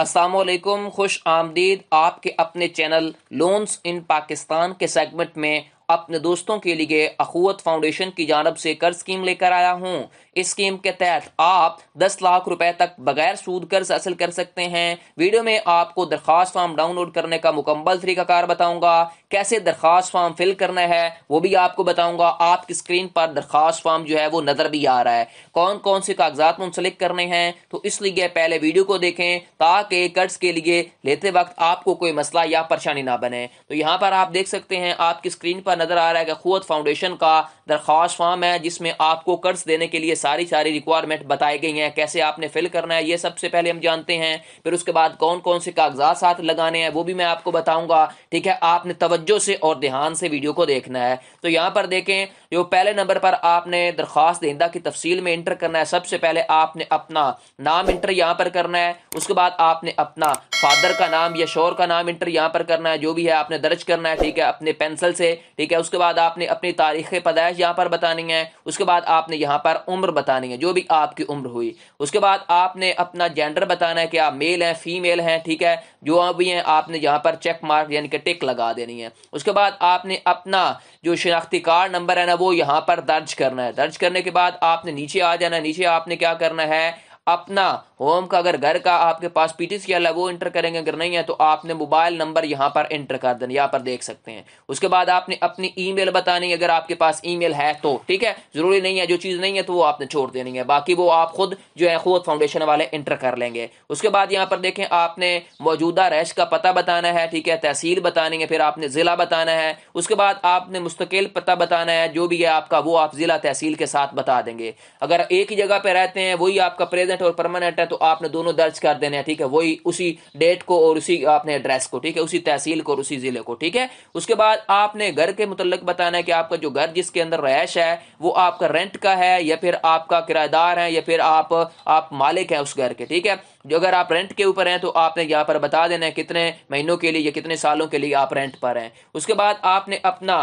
असलकुम खुश आमदीद आपके अपने चैनल लोन्स इन पाकिस्तान के सेगमेंट में अपने दोस्तों के लिए अखूत फाउंडेशन की जानब से कर्ज स्कीम लेकर आया हूँ इस स्कीम के तहत आप दस लाख रुपए तक बगैर सूद कर्ज हासिल कर सकते हैं वीडियो में आपको दरखास्त फॉर्म डाउनलोड करने का मुकम्मल तरीका कार बताऊंगा कैसे दरखास्त फॉर्म फिल करना है वो भी आपको बताऊंगा आपकी स्क्रीन पर दरखास्त फॉर्म जो है वो नजर भी आ रहा है कौन कौन से कागजात मुंसलिक करने हैं तो इसलिए पहले वीडियो को देखें ताकि कर्ज के लिए लेते वक्त आपको कोई मसला या परेशानी ना बने तो यहाँ पर आप देख सकते हैं आपकी स्क्रीन पर नजर आ रहा है कि खुद फाउंडेशन का दरखास्त फॉर्म है जिसमें आपको कर्ज देने के लिए सारी सारी रिक्वायरमेंट बताई गई हैं कैसे आपने फिल करना है ये सबसे पहले हम जानते हैं फिर उसके बाद कौन कौन से कागजात साथ लगाने हैं वो भी मैं आपको बताऊंगा ठीक है आपने तवज्जो से और ध्यान से वीडियो को देखना है तो यहां पर देखें जो पहले नंबर पर आपने दरख्वास्त दहिंदा की तफसील में इंटर करना है सबसे पहले आपने अपना नाम इंटर यहां पर करना है उसके बाद आपने अपना फादर का नाम या शोर का नाम इंटर यहां पर करना है जो भी है आपने दर्ज करना है ठीक है अपने पेंसिल से ठीक है उसके बाद आपने अपनी तारीख पैदाइश यहां पर बतानी है उसके बाद आपने यहां पर उम्र बतानी है जो भी आपकी उम्र हुई उसके बाद आपने अपना जेंडर बताना है कि आप मेल हैं फीमेल हैं ठीक है जो आप भी हैं आपने यहाँ पर चेक मार्क यानी कि टिक लगा देनी है उसके बाद आपने अपना जो शिनाख्ती कार्ड नंबर है ना वो यहाँ पर दर्ज करना है दर्ज करने के बाद आपने नीचे आ जाना है नीचे आपने क्या करना है अपना होम का अगर घर का आपके पास पीटी स्केल है वो इंटर करेंगे अगर नहीं है तो आपने मोबाइल नंबर यहाँ पर इंटर कर देना यहाँ पर देख सकते हैं उसके बाद आपने अपनी ईमेल बतानी अगर आपके पास ईमेल है तो ठीक है ज़रूरी नहीं है जो चीज़ नहीं है तो वो आपने छोड़ देनी है बाकी वो आप खुद जो है खुद फाउंडेशन वाले इंटर कर लेंगे उसके बाद यहाँ पर देखें आपने मौजूदा रहश का पता बताना है ठीक है तहसील बतानी है फिर आपने ज़िला बताना है उसके बाद आपने मुस्तकिल पता बताना है जो भी है आपका वो आप ज़िला तहसील के साथ बता देंगे अगर एक ही जगह पर रहते हैं वही आपका प्रेजेंट और परमानेंट है तो आपने दोनों दर्ज कर देने हैं ठीक है वही उसी डेट को और उसी आपने एड्रेस को ठीक है उसी तहसील को और उसी जिले को ठीक है उसके बाद आपने घर के मुतलक बताना है कि आपका जो घर जिसके अंदर रहायश है वो आपका रेंट का है या फिर आपका किराएदार है या फिर आप आप मालिक है उस घर के ठीक है जो अगर आप रेंट के ऊपर हैं तो आपने यहाँ पर बता देना है कितने महीनों के लिए या कितने सालों के लिए आप रेंट पर हैं उसके बाद आपने अपना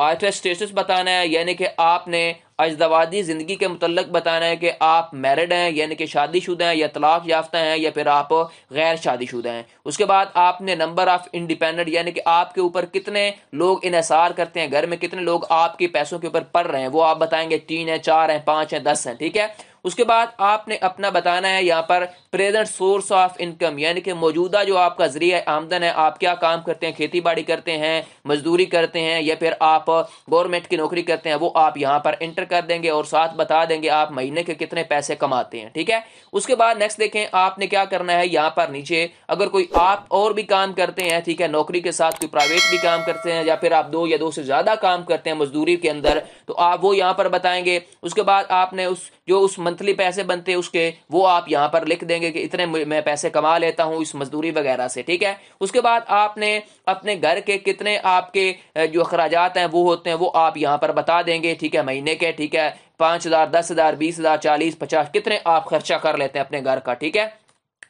माइटर स्टेटस बताना है यानी कि आपने अजदवादी ज़िंदगी के मतलब बताना है कि आप मैरिड हैं यानी कि शादीशुदा हैं या तलाक याफ्ता हैं या फिर आप गैर शादीशुदा हैं उसके बाद आपने नंबर ऑफ़ इंडिपेंडेंट यानी कि आपके ऊपर कितने लोग इनसार करते हैं घर में कितने लोग आपके पैसों के ऊपर पढ़ रहे हैं वो आप बताएंगे तीन है चार हैं पांच हैं दस हैं ठीक है उसके बाद आपने अपना बताना है यहाँ पर प्रेजेंट सोर्स ऑफ इनकम यानी कि मौजूदा जो आपका जरिया आमदन है आप क्या काम करते हैं खेती बाड़ी करते हैं मजदूरी करते हैं या फिर आप गवर्नमेंट की नौकरी करते हैं वो आप यहाँ पर इंटर कर देंगे और साथ बता देंगे आप महीने के कितने पैसे कमाते हैं ठीक है उसके बाद नेक्स्ट देखें आपने क्या करना है यहाँ पर नीचे अगर कोई आप और भी काम करते हैं ठीक है नौकरी के साथ कोई प्राइवेट भी काम करते हैं या फिर आप दो या दो से ज्यादा काम करते हैं मजदूरी के अंदर तो आप वो यहाँ पर बताएंगे उसके बाद आपने उस जो उस मंथली पैसे बनते हैं उसके वो आप यहां पर लिख देंगे कि इतने मैं पैसे कमा लेता हूं इस मजदूरी वगैरह से ठीक है उसके बाद आपने अपने घर के कितने आपके जो अखराज हैं वो होते हैं वो आप यहां पर बता देंगे ठीक है महीने के ठीक है पांच हज़ार दस हज़ार बीस हज़ार चालीस पचास कितने आप खर्चा कर लेते हैं अपने घर का ठीक है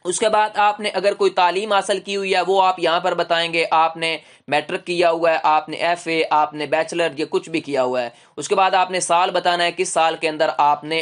उसके बाद आपने अगर कोई तालीम हासिल की हुई है वो आप यहाँ पर बताएंगे आपने मैट्रिक किया हुआ है आपने एफ ए आपने बैचलर या कुछ भी किया हुआ है उसके बाद आपने साल बताना है किस साल के अंदर आपने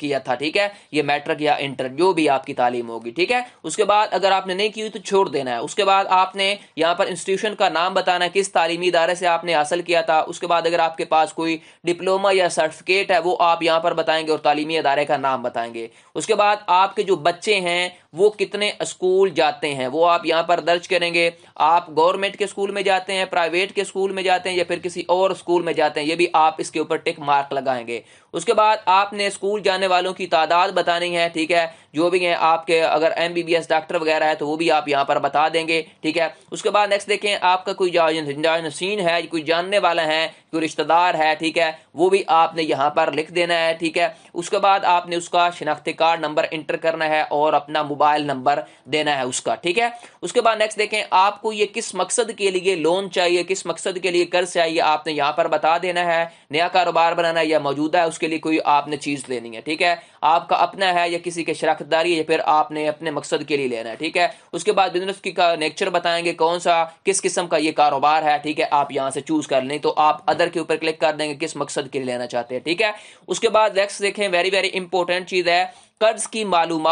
किया था ठीक है ये मैट्रिक या इंटर जो भी आपकी तालीम होगी ठीक है उसके बाद अगर आपने नहीं की हुई तो छोड़ देना है उसके बाद आपने यहाँ पर इंस्टीट्यूशन का नाम बताना है किस तालीमी इदारे से आपने हासिल किया था उसके बाद अगर आपके पास कोई डिप्लोमा या सर्टिफिकेट है वो आप यहाँ पर बताएंगे और तालीमी अदारे का नाम बताएंगे उसके बाद आपके जो बच्चे हैं वो कितने स्कूल जाते हैं वो आप यहाँ पर दर्ज करेंगे आप गवर्नमेंट के स्कूल में जाते हैं प्राइवेट के स्कूल में जाते हैं या फिर किसी और स्कूल में जाते हैं ये भी आप इसके ऊपर टिक मार्क लगाएंगे उसके बाद आपने स्कूल जाने वालों की तादाद बतानी है ठीक है जो भी है आपके अगर एम डॉक्टर वगैरह है तो वो भी आप यहाँ पर बता देंगे ठीक है उसके बाद नेक्स्ट देखें आपका कोई जानसीन है कोई जानने वाला है कोई रिश्तेदार है ठीक है वो भी आपने यहाँ पर लिख देना है ठीक है उसके बाद आपने उसका शिनाख्ती कार्ड नंबर इंटर करना है और अपना मोबाइल नंबर देना है उसका ठीक है उसके बाद नेक्स्ट देखें आपको ये किस मकसद के लिए लोन चाहिए किस मकसद के लिए कर्ज चाहिए आपने यहाँ पर बता देना है नया कारोबार बनाना है या मौजूदा है उसके उसके लिए कोई आपने चीज़ लेनी है ठीक है आपका अपना है या किसी के शराखतदारी या फिर आपने अपने मकसद के लिए लेना है ठीक है उसके बाद बिजनेस की का नेक्चर बताएंगे कौन सा किस किस्म का ये कारोबार है ठीक है आप यहाँ से चूज़ कर लें तो आप अदर के ऊपर क्लिक कर देंगे किस मकसद के लिए लेना चाहते हैं ठीक है उसके बाद नेक्स्ट देखें वेरी वेरी इंपॉर्टेंट चीज़ है कर्ज की मालूम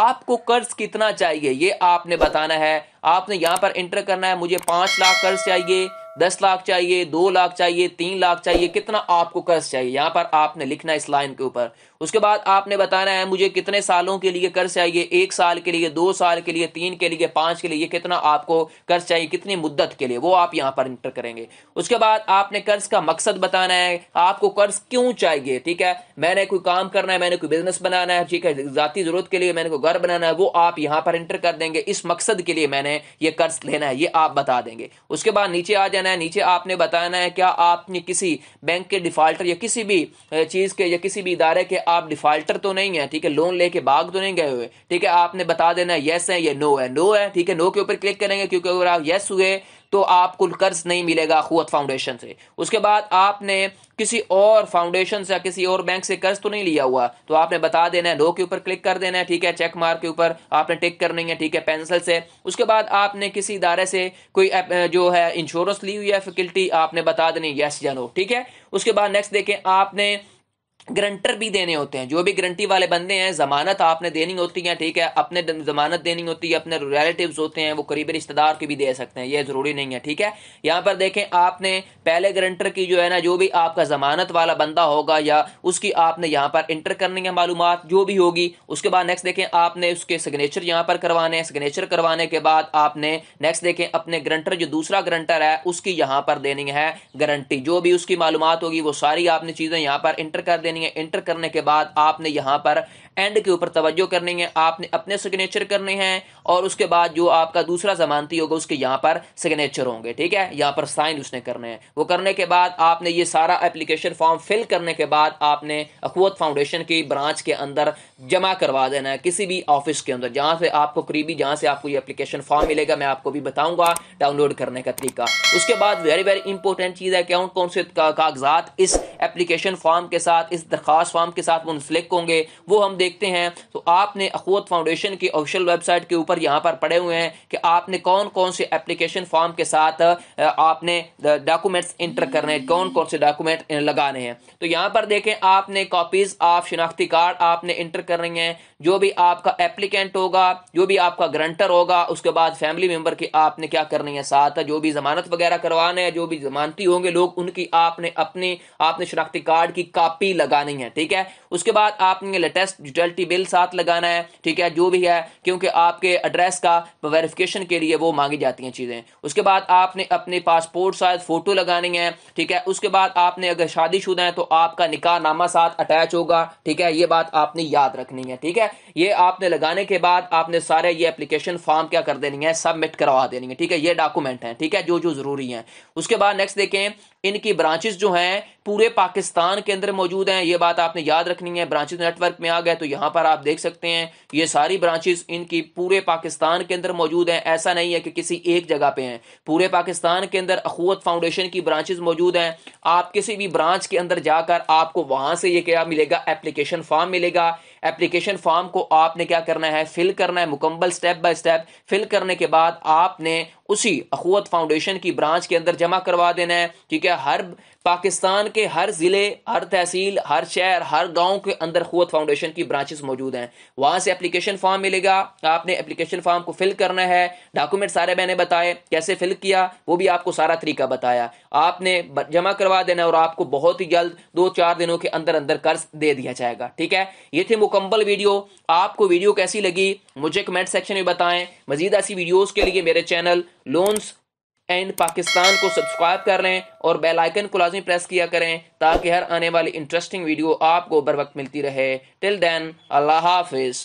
आपको कर्ज कितना चाहिए ये आपने बताना है आपने यहां पर इंटर करना है मुझे पांच लाख कर्ज चाहिए दस लाख चाहिए दो लाख चाहिए तीन लाख चाहिए कितना आपको कर्ज चाहिए यहां पर आपने लिखना इस लाइन के ऊपर उसके बाद आपने बताना है मुझे कितने सालों के लिए कर्ज चाहिए एक साल के लिए दो साल के लिए तीन के लिए पांच के लिए कितना आपको कर्ज चाहिए कितनी मुद्दत के लिए वो आप यहां पर इंटर करेंगे उसके बाद आपने कर्ज का मकसद बताना है आपको कर्ज क्यों चाहिए ठीक है मैंने कोई काम करना है मैंने कोई बिजनेस बनाना है ठीक है जाती जरूरत के लिए मैंने कोई घर बनाना है वो आप यहां पर इंटर कर देंगे इस मकसद के लिए मैंने ये कर्ज लेना है ये आप बता देंगे उसके बाद नीचे आ जाना है नीचे आपने बताना है क्या आपने किसी बैंक के डिफाल्टर या किसी भी चीज़ के या किसी भी इदारे के आप डिफाल्टर तो नहीं है ठीक है लोन लेके भाग तो नहीं गए हुए ठीक है आपने बता देना है यस है या नो है नो है ठीक है नो के ऊपर क्लिक करेंगे क्योंकि अगर आप यस हुए तो आपको कर्ज नहीं मिलेगा खुत फाउंडेशन से उसके बाद आपने किसी और फाउंडेशन से किसी और बैंक से कर्ज तो नहीं लिया हुआ तो आपने बता देना है नो के ऊपर क्लिक कर देना है ठीक है चेक मार्क के ऊपर आपने टिक करनी है ठीक है पेंसिल से उसके बाद आपने किसी इदारे से कोई जो है इंश्योरेंस ली हुई है फैकल्टी आपने बता देनी यस या नो ठीक है उसके बाद नेक्स्ट देखें आपने ग्रंटर भी देने होते हैं जो भी ग्रंटी वाले बंदे हैं जमानत आपने देनी होती है ठीक है अपने जमानत देनी होती है अपने रिलेटिव्स होते हैं वो करीबी रिश्तेदार की भी दे सकते हैं ये जरूरी नहीं है ठीक है यहाँ पर देखें आपने पहले ग्रंटर की जो है ना जो भी आपका जमानत वाला बंदा होगा या उसकी आपने यहाँ पर इंटर करनी है मालूम जो भी होगी उसके बाद नेक्स्ट देखें आपने उसके सिग्नेचर यहाँ पर करवाने हैं सिग्नेचर करवाने के बाद आपने नेक्स्ट देखें अपने ग्रंटर जो दूसरा ग्रंटर है उसकी यहाँ पर देनी है गारंटी जो भी उसकी मालूम होगी वो सारी आपने चीज़ें यहाँ पर इंटर कर देनी करनी है एंटर करने के बाद आपने यहां पर एंड के ऊपर तवज्जो करनी है आपने अपने सिग्नेचर करने हैं और उसके बाद जो आपका दूसरा जमानती होगा उसके यहां पर सिग्नेचर होंगे ठीक है यहां पर साइन उसने करने हैं वो करने के बाद आपने ये सारा एप्लीकेशन फॉर्म फिल करने के बाद आपने अखवत फाउंडेशन की ब्रांच के अंदर जमा करवा देना है किसी भी ऑफिस के अंदर जहां से आपको करीबी जहां से आपको ये एप्लीकेशन फॉर्म मिलेगा मैं आपको भी बताऊंगा डाउनलोड करने का तरीका उसके बाद वेरी वेरी इंपॉर्टेंट चीज़ है कौन कौन से कागजात इस एप्लीकेशन फॉर्म के साथ इस इस दरख्वास्त फॉर्म के साथ मुंसलिक होंगे वो हम देखते हैं तो आपने अखवत फाउंडेशन की ऑफिशियल वेबसाइट के ऊपर यहाँ पर पड़े हुए हैं कि आपने कौन कौन से एप्लीकेशन फॉर्म के साथ आपने डॉक्यूमेंट्स इंटर करने हैं कौन कौन से डॉक्यूमेंट लगाने हैं तो यहाँ पर देखें आपने कॉपीज ऑफ शिनाख्ती कार्ड आपने इंटर करनी है जो भी आपका एप्लीकेंट होगा जो भी आपका ग्रंटर होगा उसके बाद फैमिली मेंबर की आपने क्या करनी है साथ जो भी जमानत वगैरह करवाने हैं जो भी जमानती होंगे लोग उनकी आपने अपनी आपने शिनाख्ती कार्ड की कापी लगा लगानी है ठीक है उसके बाद आपने लेटेस्ट यूटिलिटी बिल साथ लगाना है ठीक है जो भी है क्योंकि आपके एड्रेस का वेरिफिकेशन के लिए वो मांगी जाती हैं चीज़ें उसके बाद आपने अपने पासपोर्ट साइज फ़ोटो लगानी है ठीक है उसके बाद आपने अगर शादीशुदा है तो आपका निकाह नामा साथ अटैच होगा ठीक है ये बात आपने याद रखनी है ठीक है ये आपने लगाने के बाद आपने सारे ये एप्लीकेशन फॉर्म क्या कर देनी है सबमिट करवा देनी है ठीक है ये डॉक्यूमेंट है ठीक है जो जो जरूरी है उसके बाद नेक्स्ट देखें इनकी ब्रांचेस जो हैं पूरे पाकिस्तान के अंदर मौजूद हैं ये बात आपने याद रखनी है ब्रांचेज नेटवर्क में आ गए तो यहां पर आप देख सकते हैं ये सारी ब्रांचेज इनकी पूरे पाकिस्तान के अंदर मौजूद हैं ऐसा नहीं है कि किसी एक जगह पे हैं पूरे पाकिस्तान के अंदर अखूत फाउंडेशन की ब्रांचेज मौजूद हैं आप किसी भी ब्रांच के अंदर जाकर आपको वहां से ये क्या मिलेगा एप्लीकेशन फॉर्म मिलेगा एप्लीकेशन फॉर्म को आपने क्या करना है फिल करना है मुकम्मल स्टेप बाय स्टेप फिल करने के बाद आपने उसी अखवत फाउंडेशन की ब्रांच के अंदर जमा करवा देना है ठीक है हर पाकिस्तान के हर ज़िले हर तहसील हर शहर हर गांव के अंदर अखवत फाउंडेशन की ब्रांचेस मौजूद हैं वहां से एप्लीकेशन फॉर्म मिलेगा आपने एप्लीकेशन फॉर्म को फिल करना है डॉक्यूमेंट सारे मैंने बताए कैसे फिल किया वो भी आपको सारा तरीका बताया आपने जमा करवा देना और आपको बहुत ही जल्द दो चार दिनों के अंदर अंदर कर्ज दे दिया जाएगा ठीक है ये थे मुकम्मल वीडियो आपको वीडियो कैसी लगी मुझे कमेंट सेक्शन में बताएं मजीद ऐसी वीडियोस के लिए मेरे चैनल लोन्स एंड पाकिस्तान को सब्सक्राइब कर लें और बेल आइकन को लाजमी प्रेस किया करें ताकि हर आने वाली इंटरेस्टिंग वीडियो आपको बर वक्त मिलती रहे टिल देन अल्लाह हाफिज़